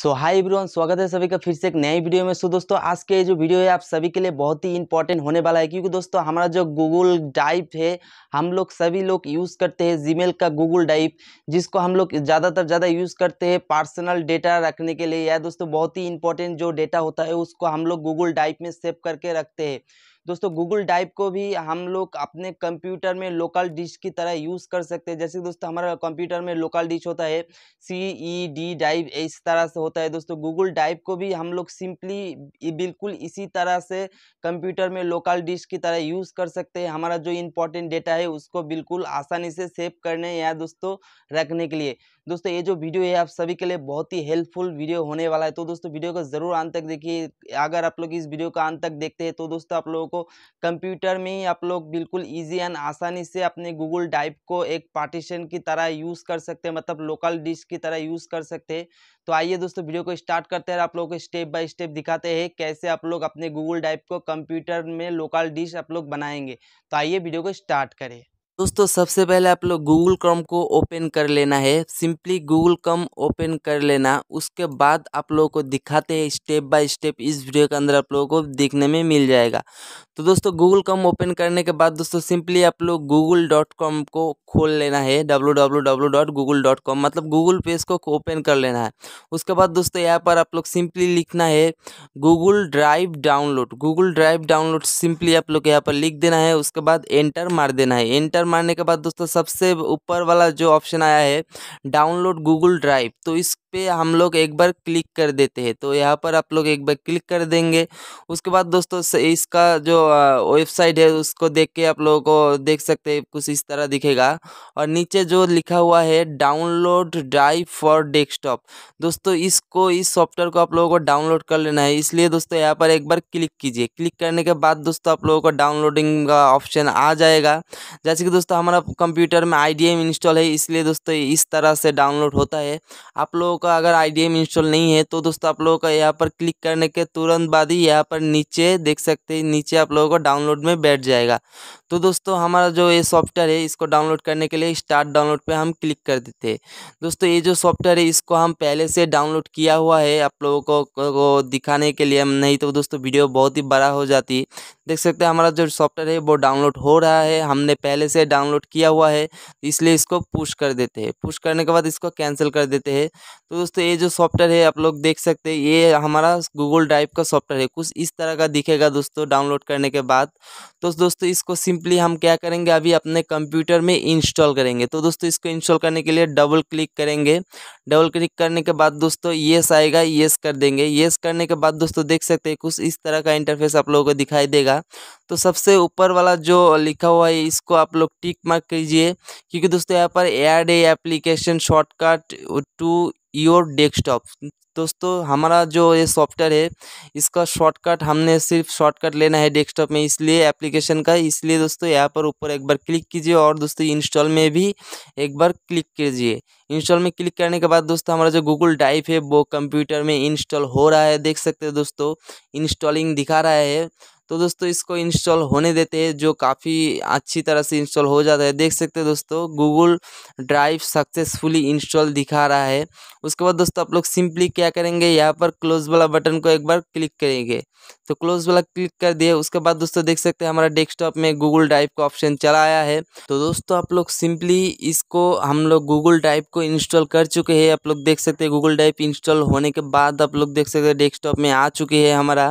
सो hi everyone स्वागत है सभी का फिर से एक नए वीडियो में सो दोस्तों आज के जो वीडियो है आप सभी के लिए बहुत ही इंपॉर्टेंट होने वाला है क्योंकि दोस्तों हमारा जो गूगल डाइव है हम लोग सभी लोग यूज़ करते हैं जीमेल का गूगल डाइव जिसको हम लोग ज़्यादातर ज़्यादा यूज़ करते हैं पर्सनल डेटा रखने के लिए या दोस्तों बहुत ही इंपॉर्टेंट जो डेटा होता है उसको हम लोग गूगल डाइव में सेव करके रखते हैं दोस्तों गूगल डाइव को भी हम लोग अपने कंप्यूटर में लोकल डिश की तरह यूज़ कर सकते हैं जैसे दोस्तों हमारा कंप्यूटर में लोकल डिश होता है सी ई डी डाइव इस तरह से होता है दोस्तों गूगल डाइव को भी हम लोग सिंपली बिल्कुल इसी तरह से कंप्यूटर में लोकल डिश की तरह यूज़ कर सकते हैं हमारा जो इंपॉर्टेंट डेटा है उसको बिल्कुल आसानी से सेव करने या दोस्तों रखने के लिए दोस्तों ये जो वीडियो है आप सभी के लिए बहुत ही हेल्पफुल वीडियो होने वाला है तो दोस्तों वीडियो को ज़रूर अंत तक देखिए अगर आप लोग इस वीडियो का अंत तक देखते हैं तो दोस्तों आप लोगों को कंप्यूटर में ही आप लोग बिल्कुल ईजी एंड आसानी से अपने गूगल ड्राइव को एक पार्टीशन की तरह यूज़ कर सकते हैं मतलब लोकल डिश की तरह यूज़ कर सकते हैं तो आइए दोस्तों वीडियो को स्टार्ट करते हैं आप लोगों को स्टेप बाय स्टेप दिखाते हैं कैसे आप लोग अपने गूगल ड्राइव को कंप्यूटर में लोकल डिश आप लोग बनाएंगे तो आइए वीडियो को स्टार्ट करें दोस्तों सबसे पहले आप लोग गूगल क्रम को ओपन कर लेना है सिंपली गूगल क्रम ओपन कर लेना उसके बाद आप लोगों को दिखाते हैं स्टेप बाय स्टेप इस वीडियो के अंदर आप लोगों को देखने में मिल जाएगा तो दोस्तों गूगल क्रम ओपन करने के बाद दोस्तों सिंपली आप लोग गूगल डॉट कॉम को खोल लेना है W W W dot Google dot com मतलब गूगल पेज को ओपन कर लेना है उसके बाद दोस्तों यहाँ पर आप लोग सिंपली लिखना है Google drive download Google drive download simply आप लोग यहाँ पर लिख देना है उसके बाद एंटर मार देना है एंटर एंटर मारने के बाद दोस्तों सबसे ऊपर वाला जो ऑप्शन आया है डाउनलोड गूगल ड्राइव तो इस पे हम लोग एक बार क्लिक कर देते हैं तो यहाँ पर आप लोग एक बार क्लिक कर देंगे उसके बाद दोस्तों इसका जो वेबसाइट है उसको देख के आप लोगों को देख सकते हैं कुछ इस तरह दिखेगा और नीचे जो लिखा हुआ है डाउनलोड ड्राइव फॉर डेस्कटॉप दोस्तों इसको इस सॉफ्टवेयर को आप लोगों को डाउनलोड कर लेना है इसलिए दोस्तों यहाँ पर एक बार क्लिक कीजिए क्लिक करने के बाद दोस्तों आप लोगों को डाउनलोडिंग का ऑप्शन आ जाएगा जैसे कि दोस्तों हमारा कंप्यूटर में आई इंस्टॉल है इसलिए दोस्तों इस तरह से डाउनलोड होता है आप लोगों का अगर आई इंस्टॉल नहीं है तो दोस्तों आप लोगों का यहाँ पर क्लिक करने के तुरंत बाद ही यहाँ पर नीचे देख सकते हैं नीचे आप लोगों को डाउनलोड में बैठ जाएगा तो दोस्तों हमारा जो ये सॉफ्टवेयर है इसको डाउनलोड करने के लिए स्टार्ट डाउनलोड पे हम क्लिक कर देते हैं दोस्तों ये जो सॉफ्टवेयर है इसको हम पहले से डाउनलोड किया हुआ है आप लोगों को, को दिखाने के लिए नहीं तो दोस्तों वीडियो बहुत ही बड़ा हो जाती देख सकते हैं हमारा जो सॉफ्टवेयर है वो डाउनलोड हो रहा है हमने पहले से डाउनलोड किया हुआ है इसलिए इसको पुश कर देते हैं पुश करने के बाद इसको कैंसिल कर देते हैं तो दोस्तों ये जो सॉफ्टवेयर है आप लोग देख सकते हैं ये हमारा गूगल ड्राइव का सॉफ्टवेयर है कुछ इस तरह का दिखेगा दोस्तों डाउनलोड करने के बाद तो दोस्तों इसको सिंप सिंपली हम क्या करेंगे अभी अपने कंप्यूटर में इंस्टॉल करेंगे तो दोस्तों इसको इंस्टॉल करने के लिए डबल क्लिक करेंगे डबल क्लिक करने के बाद दोस्तों येस आएगा येस कर देंगे येस करने के बाद दोस्तों देख सकते हैं कुछ इस तरह का इंटरफेस आप लोगों को दिखाई देगा तो सबसे ऊपर वाला जो लिखा हुआ है इसको आप लोग टिक मार्क कीजिए क्योंकि दोस्तों यहाँ पर add a application shortcut to your desktop दोस्तों हमारा जो ये सॉफ्टवेयर है इसका शॉर्टकट हमने सिर्फ शॉर्टकट लेना है डेस्कटॉप में इसलिए एप्लीकेशन का इसलिए दोस्तों यहाँ पर ऊपर एक बार क्लिक कीजिए और दोस्तों इंस्टॉल में भी एक बार क्लिक कीजिए इंस्टॉल में क्लिक करने के बाद दोस्तों हमारा जो गूगल ड्राइव है वो कंप्यूटर में इंस्टॉल हो रहा है देख सकते हैं दोस्तों इंस्टॉलिंग दिखा रहा है तो दोस्तों इसको इंस्टॉल होने देते हैं जो काफ़ी अच्छी तरह से इंस्टॉल हो जाता है देख सकते हैं दोस्तों गूगल ड्राइव सक्सेसफुली इंस्टॉल दिखा रहा है उसके बाद दोस्तों आप लोग सिंपली क्या करेंगे यहाँ पर क्लोज वाला बटन को एक बार क्लिक करेंगे तो क्लोज वाला क्लिक कर दिया उसके बाद दोस्तों देख सकते हैं हमारा डेस्कटॉप में गूगल ड्राइव का ऑप्शन चला आया है तो दोस्तों आप लोग सिंपली इसको हम लोग गूगल ड्राइव को इंस्टॉल कर चुके हैं आप लोग देख सकते हैं गूगल ड्राइव इंस्टॉल होने के बाद आप लोग देख सकते हैं डेस्कटॉप में आ चुके हैं हमारा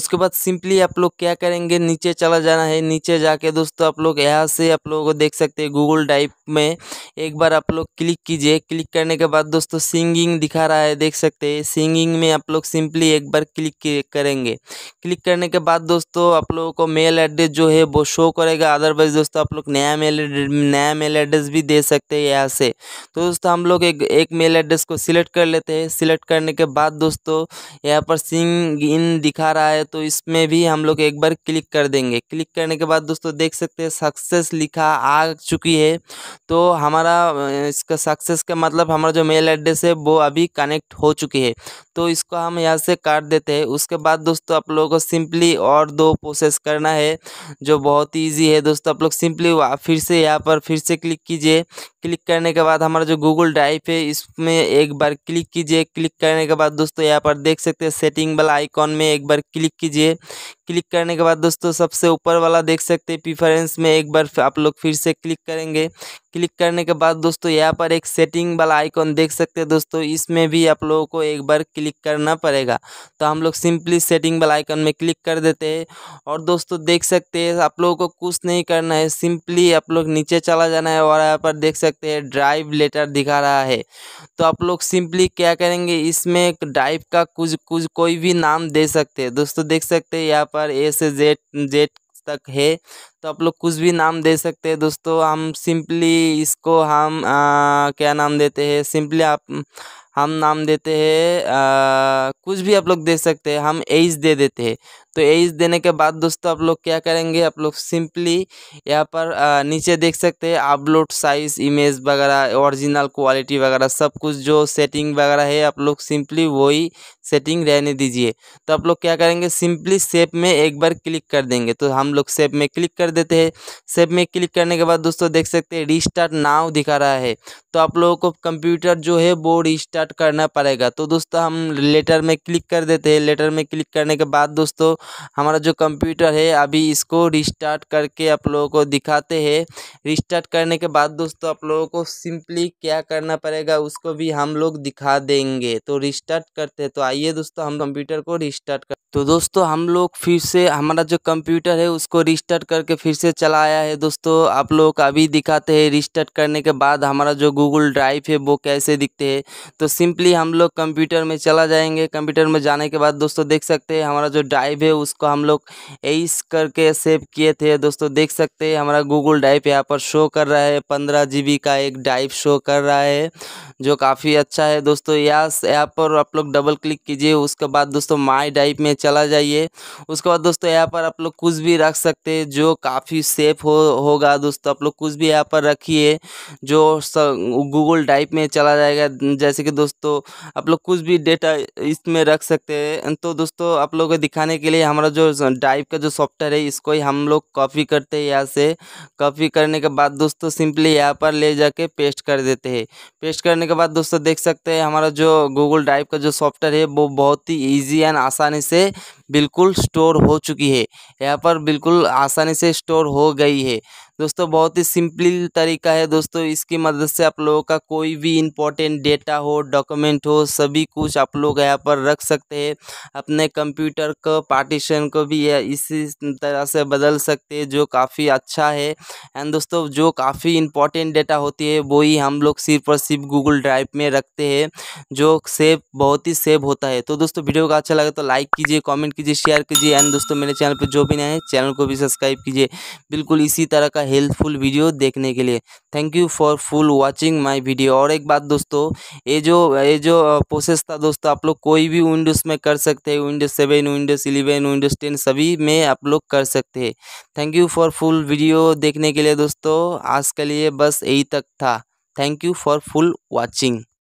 उसके बाद सिंपली आप लोग क्या करेंगे नीचे चला जाना है नीचे जाके दोस्तों आप लोग यहाँ से आप लोगों को देख सकते हैं गूगल ड्राइव में एक बार आप लोग क्लिक कीजिए क्लिक करने के बाद दोस्तों सिंगिंग दिखा रहा है देख सकते हैं सिंगिंग में आप लोग सिंपली एक बार क्लिक करेंगे क्लिक करने के बाद दोस्तों आप लोगों को मेल एड्रेस जो है वो शो करेगा अदरवाइज दोस्तों आप लोग नया मेल नया मेल एड्रेस भी दे सकते हैं यहाँ से तो दोस्तों हम लोग एक एक मेल एड्रेस को सिलेक्ट कर लेते हैं सिलेक्ट करने के बाद दोस्तों यहाँ पर सिंग इन दिखा रहा है तो इसमें भी हम लोग एक बार क्लिक कर देंगे क्लिक करने के बाद दोस्तों देख सकते हैं सक्सेस लिखा आ चुकी है तो हमारा इसका सक्सेस का मतलब हमारा जो मेल एड्रेस है वो अभी कनेक्ट हो चुकी है तो इसको हम यहाँ से काट देते हैं उसके बाद दोस्तों आप लोगों को सिंपली और दो प्रोसेस करना है जो बहुत ही ईजी है दोस्तों आप लोग सिंपली फिर से यहाँ पर फिर से क्लिक कीजिए क्लिक करने के बाद हमारा जो गूगल ड्राइव है इसमें एक बार क्लिक कीजिए क्लिक करने के बाद दोस्तों यहाँ पर देख सकते हैं सेटिंग वाला आइकॉन में एक बार क्लिक कीजिए क्लिक करने के बाद दोस्तों सबसे ऊपर वाला देख सकते हैं प्रिफरेंस में एक बार आप लोग फिर से क्लिक करेंगे क्लिक करने के बाद दोस्तों यहाँ पर एक सेटिंग वाला आइकॉन देख सकते हैं दोस्तों इसमें भी आप लोगों को एक बार क्लिक करना पड़ेगा तो हम लोग सिंपली सेटिंग वाला आइकॉन में क्लिक कर देते हैं और दोस्तों देख सकते हैं आप लोगों को कुछ नहीं करना है सिंपली आप लोग नीचे चला जाना है और यहाँ पर देख सकते हैं ड्राइव लेटर दिखा रहा है तो आप लोग सिंपली क्या करेंगे इसमें ड्राइव का कुछ कुछ कोई भी नाम दे सकते हैं दोस्तों देख सकते हैं यहाँ पर ए से जेड जेड तक है तो आप लोग कुछ भी नाम दे सकते हैं दोस्तों हम सिंपली इसको हम आ, क्या नाम देते हैं सिंपली आप हम नाम देते हैं कुछ भी आप लोग दे सकते हैं हम एज दे देते हैं तो एज देने के बाद दोस्तों आप लोग क्या करेंगे आप लोग सिंपली यहाँ पर आ, नीचे देख सकते हैं अपलोड साइज इमेज वगैरह ओरिजिनल क्वालिटी वगैरह सब कुछ जो सेटिंग वगैरह है आप लोग सिंपली वही सेटिंग रहने दीजिए तो आप लोग क्या करेंगे सिंपली सेप में एक बार क्लिक कर देंगे तो हम लोग सेप में क्लिक कर देते हैं सेप में क्लिक करने के बाद दोस्तों देख सकते हैं रिस्टार्ट नाव दिखा रहा है तो आप लोगों को कंप्यूटर जो है वो रिस्टार्ट करना पड़ेगा तो दोस्तों हम लेटर में क्लिक कर देते हैं लेटर में क्लिक करने के बाद दोस्तों हमारा जो कंप्यूटर है अभी इसको रिस्टार्ट करके आप लोगों को दिखाते हैं रिस्टार्ट करने के बाद दोस्तों आप लोगों को सिंपली क्या करना पड़ेगा उसको भी हम लोग दिखा देंगे तो रिस्टार्ट करते हैं तो आइए दोस्तों हम कंप्यूटर को रिस्टार्ट कर तो दोस्तों हम लोग फिर से हमारा जो कंप्यूटर है उसको रिस्टार्ट करके फिर से चलाया है दोस्तों आप लोग अभी दिखाते हैं रिस्टार्ट करने के बाद हमारा जो गूगल ड्राइव है वो कैसे दिखते हैं तो सिंपली हम लोग कंप्यूटर में चला जाएंगे कंप्यूटर में जाने के बाद दोस्तों देख सकते हैं हमारा जो ड्राइव है उसको हम लोग एस करके सेव किए थे दोस्तों देख सकते हैं हमारा गूगल ड्राइव यहाँ पर शो कर रहा है पंद्रह जी का एक ड्राइव शो कर रहा है जो काफ़ी अच्छा है दोस्तों या ऐप पर आप लोग डबल क्लिक कीजिए उसके बाद दोस्तों माई ड्राइव में चला जाइए उसके बाद दोस्तों यहाँ पर आप लोग कुछ भी रख सकते हैं जो काफ़ी सेफ हो होगा दोस्तों आप लोग कुछ भी यहाँ पर रखिए जो गूगल ड्राइव में चला जाएगा जैसे कि दोस्तों आप लोग कुछ भी डेटा इसमें रख सकते हैं तो दोस्तों आप लोगों को दिखाने के लिए हमारा जो ड्राइव का जो सॉफ्टवेयर है इसको ही हम लोग कॉपी करते हैं यहाँ से कॉपी करने के बाद दोस्तों सिंपली यहाँ पर ले जाके पेस्ट कर देते हैं पेस्ट करने के बाद दोस्तों देख सकते हैं हमारा जो गूगल ड्राइव का जो सॉफ्टवेयर है वो बहुत ही ईजी एंड आसानी से बिल्कुल स्टोर हो चुकी है यहाँ पर बिल्कुल आसानी से स्टोर हो गई है दोस्तों बहुत ही सिंपल तरीका है दोस्तों इसकी मदद से आप लोगों का कोई भी इम्पोर्टेंट डेटा हो डॉक्यूमेंट हो सभी कुछ आप लोग यहाँ पर रख सकते हैं अपने कंप्यूटर को पार्टीशन को भी इसी तरह से बदल सकते हैं जो काफ़ी अच्छा है एंड दोस्तों जो काफ़ी इंपॉर्टेंट डेटा होती है वो ही हम लोग सिर्फ और सिर्फ गूगल ड्राइव में रखते हैं जो सेव बहुत ही सेव होता है तो दोस्तों वीडियो का अच्छा लगे तो लाइक कीजिए कॉमेंट कीजिए शेयर कीजिए एंड दोस्तों मेरे चैनल पर जो भी नए हैं चैनल को भी सब्सक्राइब कीजिए बिल्कुल इसी तरह का का हेल्पफुल वीडियो देखने के लिए thank you for full watching my video और एक बात दोस्तों ये जो ये जो प्रोसेस था दोस्तों आप लोग कोई भी विंडोज़ में कर सकते हैं Windows seven Windows eleven Windows ten सभी में आप लोग कर सकते हैं thank you for full video देखने के लिए दोस्तों आज के लिए बस यही तक था thank you for full watching